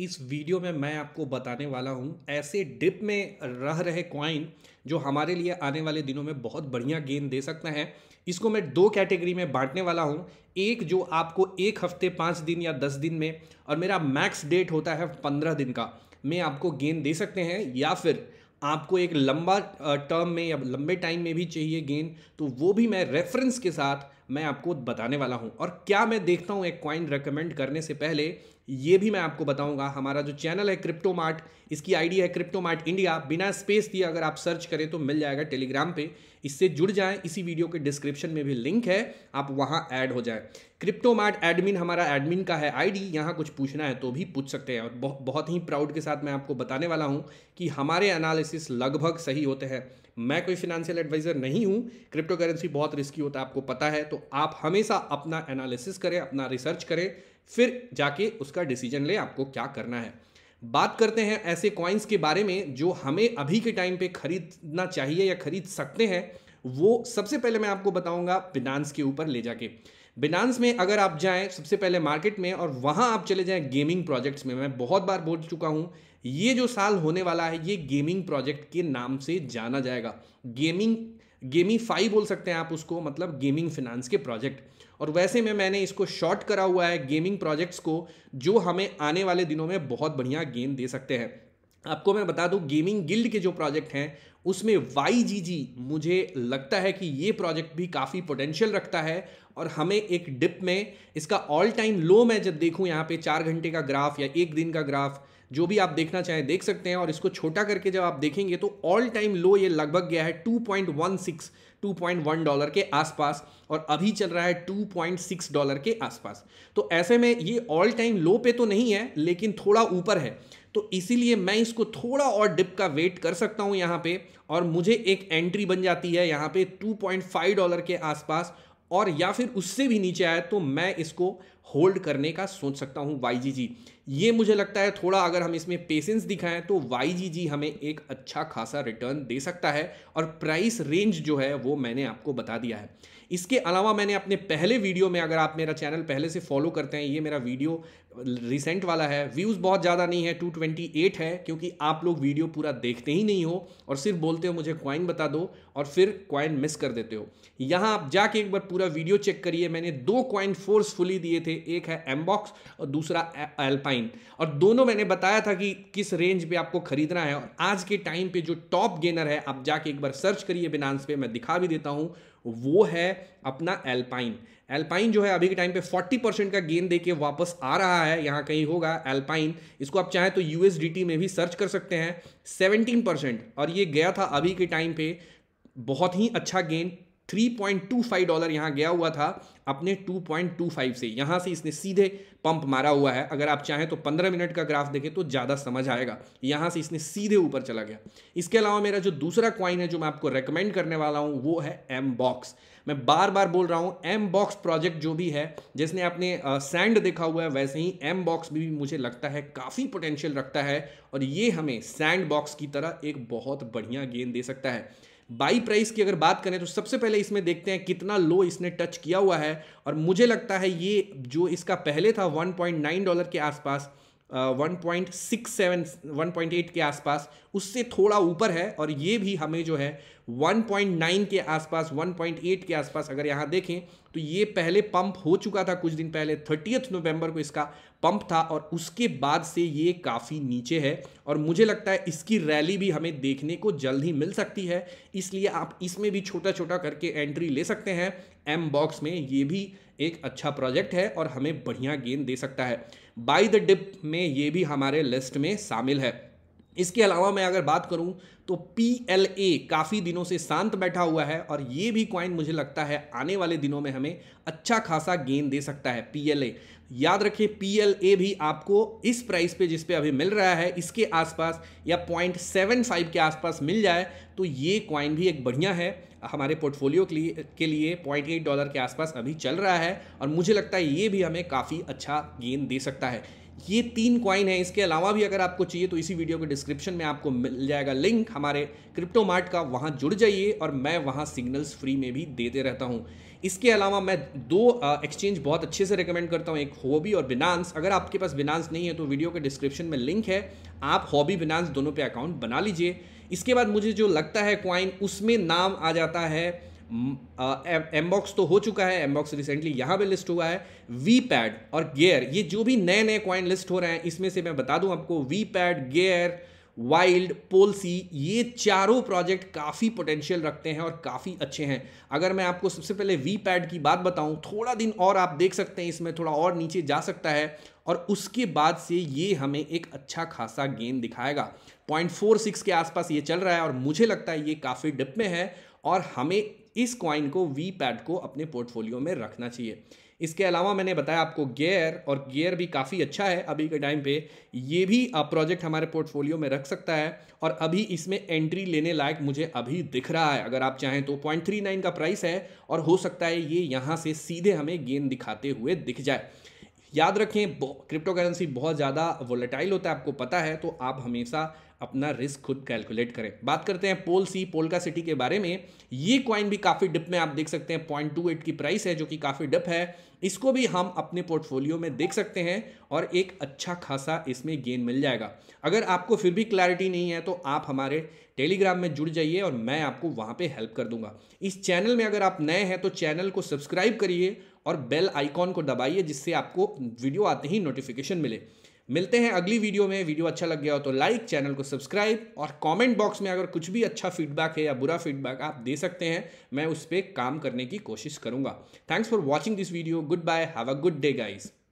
इस वीडियो में मैं आपको बताने वाला हूँ ऐसे डिप में रह रहे क्वाइन जो हमारे लिए आने वाले दिनों में बहुत बढ़िया गेंद दे सकता है इसको मैं दो कैटेगरी में बांटने वाला हूँ एक जो आपको एक हफ्ते पाँच दिन या दस दिन में और मेरा मैक्स डेट होता है पंद्रह दिन का मैं आपको गेंद दे सकते हैं या फिर आपको एक लंबा टर्म में या लंबे टाइम में भी चाहिए गेंद तो वो भी मैं रेफरेंस के साथ मैं आपको बताने वाला हूँ और क्या मैं देखता हूँ एक कॉइन रिकमेंड करने से पहले ये भी मैं आपको बताऊंगा हमारा जो चैनल है क्रिप्टो मार्ट इसकी आईडी है क्रिप्टो मार्ट इंडिया बिना स्पेस दिए अगर आप सर्च करें तो मिल जाएगा टेलीग्राम पे इससे जुड़ जाएं इसी वीडियो के डिस्क्रिप्शन में भी लिंक है आप वहां ऐड हो जाएं क्रिप्टो मार्ट एडमिन हमारा एडमिन का है आईडी यहाँ कुछ पूछना है तो भी पूछ सकते हैं और बहुत ही प्राउड के साथ मैं आपको बताने वाला हूँ कि हमारे एनालिसिस लगभग सही होते हैं मैं कोई फिनेंशियल एडवाइज़र नहीं हूँ क्रिप्टो करेंसी बहुत रिस्की होता है आपको पता है तो आप हमेशा अपना एनालिसिस करें अपना रिसर्च करें फिर जाके उसका डिसीजन लें आपको क्या करना है बात करते हैं ऐसे कॉइन्स के बारे में जो हमें अभी के टाइम पे खरीदना चाहिए या खरीद सकते हैं वो सबसे पहले मैं आपको बताऊंगा फिनांस के ऊपर ले जाके बिनांस में अगर आप जाएँ सबसे पहले मार्केट में और वहाँ आप चले जाएँ गेमिंग प्रोजेक्ट्स में मैं बहुत बार बोल चुका हूँ ये जो साल होने वाला है ये गेमिंग प्रोजेक्ट के नाम से जाना जाएगा गेमिंग फाई बोल सकते हैं आप उसको मतलब गेमिंग फिनांस के प्रोजेक्ट और वैसे में मैंने इसको शॉर्ट करा हुआ है गेमिंग प्रोजेक्ट्स को जो हमें आने वाले दिनों में बहुत बढ़िया गेम दे सकते हैं आपको मैं बता दूं गेमिंग गिल्ड के जो प्रोजेक्ट हैं उसमें वाई जी जी मुझे लगता है कि ये प्रोजेक्ट भी काफ़ी पोटेंशियल रखता है और हमें एक डिप में इसका ऑल टाइम लो मैं जब देखूं यहाँ पे चार घंटे का ग्राफ या एक दिन का ग्राफ जो भी आप देखना चाहें देख सकते हैं और इसको छोटा करके जब आप देखेंगे तो ऑल टाइम लो ये लगभग गया है 2.16 2.1 डॉलर के आसपास और अभी चल रहा है 2.6 डॉलर के आसपास तो ऐसे में ये ऑल टाइम लो पे तो नहीं है लेकिन थोड़ा ऊपर है तो इसीलिए मैं इसको थोड़ा और डिप का वेट कर सकता हूँ यहाँ पे और मुझे एक एंट्री बन जाती है यहाँ पे 2.5 डॉलर के आसपास और या फिर उससे भी नीचे आए तो मैं इसको होल्ड करने का सोच सकता हूँ वाई ये मुझे लगता है थोड़ा अगर हम इसमें पेशेंस दिखाएं तो वाई हमें एक अच्छा खासा रिटर्न दे सकता है और प्राइस रेंज जो है वो मैंने आपको बता दिया है इसके अलावा मैंने अपने पहले वीडियो में अगर आप मेरा चैनल पहले से फॉलो करते हैं ये मेरा वीडियो रिसेंट वाला है व्यूज़ बहुत ज़्यादा नहीं है 228 है क्योंकि आप लोग वीडियो पूरा देखते ही नहीं हो और सिर्फ बोलते हो मुझे क्वाइन बता दो और फिर क्वाइन मिस कर देते हो यहाँ आप जाके एक बार पूरा वीडियो चेक करिए मैंने दो क्वाइन फोर्सफुली दिए थे एक है एम्बॉक्स और दूसरा एल्पाइन और दोनों मैंने बताया था कि किस रेंज पर आपको खरीदना है और आज के टाइम पर जो टॉप गेनर है आप जाके एक बार सर्च करिए बिनांस पर मैं दिखा भी देता हूँ वो है अपना एल्पाइन एल्पाइन जो है अभी के टाइम पे 40 परसेंट का गेन देके वापस आ रहा है यहाँ कहीं होगा एल्पाइन इसको आप चाहें तो यूएसडीटी में भी सर्च कर सकते हैं 17 परसेंट और ये गया था अभी के टाइम पे बहुत ही अच्छा गेन 3.25 डॉलर यहाँ गया हुआ था अपने 2.25 से यहां से इसने सीधे पंप मारा हुआ है अगर आप चाहें तो 15 मिनट का ग्राफ देखें तो ज़्यादा समझ आएगा यहां से इसने सीधे ऊपर चला गया इसके अलावा मेरा जो दूसरा क्वाइन है जो मैं आपको रेकमेंड करने वाला हूँ वो है एम बॉक्स मैं बार बार बोल रहा हूं एम बॉक्स प्रोजेक्ट जो भी है जिसने आपने सैंड देखा हुआ है वैसे ही एम बॉक्स भी मुझे लगता है काफ़ी पोटेंशियल रखता है और ये हमें सैंड बॉक्स की तरह एक बहुत बढ़िया गेंद दे सकता है बाई प्राइस की अगर बात करें तो सबसे पहले इसमें देखते हैं कितना लो इसने टच किया हुआ है है और मुझे लगता है ये जो इसका पहले था 1.9 डॉलर के आसपास 1.67 1.8 के आसपास उससे थोड़ा ऊपर है और ये भी हमें जो है 1.9 के आसपास 1.8 के आसपास अगर यहाँ देखें तो ये पहले पंप हो चुका था कुछ दिन पहले थर्टीथ नवंबर को इसका पंप था और उसके बाद से ये काफ़ी नीचे है और मुझे लगता है इसकी रैली भी हमें देखने को जल्द ही मिल सकती है इसलिए आप इसमें भी छोटा छोटा करके एंट्री ले सकते हैं एम बॉक्स में ये भी एक अच्छा प्रोजेक्ट है और हमें बढ़िया गेंद दे सकता है बाई द डिप में ये भी हमारे लिस्ट में शामिल है इसके अलावा मैं अगर बात करूं तो पी एल ए काफ़ी दिनों से शांत बैठा हुआ है और ये भी क्वाइन मुझे लगता है आने वाले दिनों में हमें अच्छा खासा गेन दे सकता है पी एल ए याद रखिए पी एल ए भी आपको इस प्राइस पे जिस पे अभी मिल रहा है इसके आसपास या पॉइंट सेवन फाइव के आसपास मिल जाए तो ये क्वाइन भी एक बढ़िया है हमारे पोर्टफोलियो के लिए के लिए पॉइंट एट डॉलर के आसपास अभी चल रहा है और मुझे लगता है ये भी हमें काफ़ी अच्छा गेन दे सकता है ये तीन क्वाइन है इसके अलावा भी अगर आपको चाहिए तो इसी वीडियो के डिस्क्रिप्शन में आपको मिल जाएगा लिंक हमारे क्रिप्टो मार्ट का वहाँ जुड़ जाइए और मैं वहाँ सिग्नल्स फ्री में भी देते रहता हूँ इसके अलावा मैं दो एक्सचेंज बहुत अच्छे से रिकमेंड करता हूँ एक हॉबी और बिनांस अगर आपके पास बिनांस नहीं है तो वीडियो के डिस्क्रिप्शन में लिंक है आप हॉबी बिनांस दोनों पे अकाउंट बना लीजिए इसके बाद मुझे जो लगता है क्वाइन उसमें नाम आ जाता है एमबॉक्स तो हो चुका है एमबॉक्स रिसेंटली यहाँ पे लिस्ट हुआ है वी पैड और गेयर ये जो भी नए नए कॉइन लिस्ट हो रहे हैं इसमें से मैं बता दूं आपको वी पैड गेयर वाइल्ड पोलसी ये चारों प्रोजेक्ट काफ़ी पोटेंशियल रखते हैं और काफ़ी अच्छे हैं अगर मैं आपको सबसे पहले वी पैड की बात बताऊं थोड़ा दिन और आप देख सकते हैं इसमें थोड़ा और नीचे जा सकता है और उसके बाद से ये हमें एक अच्छा खासा गेन दिखाएगा पॉइंट फोर सिक्स के आसपास ये चल रहा है और मुझे लगता है ये काफ़ी डिप में है और हमें इस क्वाइन को वी पैड को अपने पोर्टफोलियो में रखना चाहिए इसके अलावा मैंने बताया आपको गेयर और गेयर भी काफ़ी अच्छा है अभी के टाइम पे ये भी आप प्रोजेक्ट हमारे पोर्टफोलियो में रख सकता है और अभी इसमें एंट्री लेने लायक मुझे अभी दिख रहा है अगर आप चाहें तो पॉइंट थ्री नाइन का प्राइस है और हो सकता है ये यहाँ से सीधे हमें गेंद दिखाते हुए दिख जाए याद रखें क्रिप्टो करेंसी बहुत ज़्यादा वोलेटाइल होता है आपको पता है तो आप हमेशा अपना रिस्क खुद कैलकुलेट करें बात करते हैं पोल सी पोलका सिटी के बारे में ये क्वाइन भी काफ़ी डिप में आप देख सकते हैं पॉइंट टू एट की प्राइस है जो कि काफ़ी डिप है इसको भी हम अपने पोर्टफोलियो में देख सकते हैं और एक अच्छा खासा इसमें गेन मिल जाएगा अगर आपको फिर भी क्लैरिटी नहीं है तो आप हमारे टेलीग्राम में जुड़ जाइए और मैं आपको वहाँ पे हेल्प कर दूंगा इस चैनल में अगर आप नए हैं तो चैनल को सब्सक्राइब करिए और बेल आइकॉन को दबाइए जिससे आपको वीडियो आते ही नोटिफिकेशन मिले मिलते हैं अगली वीडियो में वीडियो अच्छा लग गया हो तो लाइक चैनल को सब्सक्राइब और कमेंट बॉक्स में अगर कुछ भी अच्छा फीडबैक है या बुरा फीडबैक आप दे सकते हैं मैं उस पर काम करने की कोशिश करूंगा thanks for watching this video goodbye have a good day guys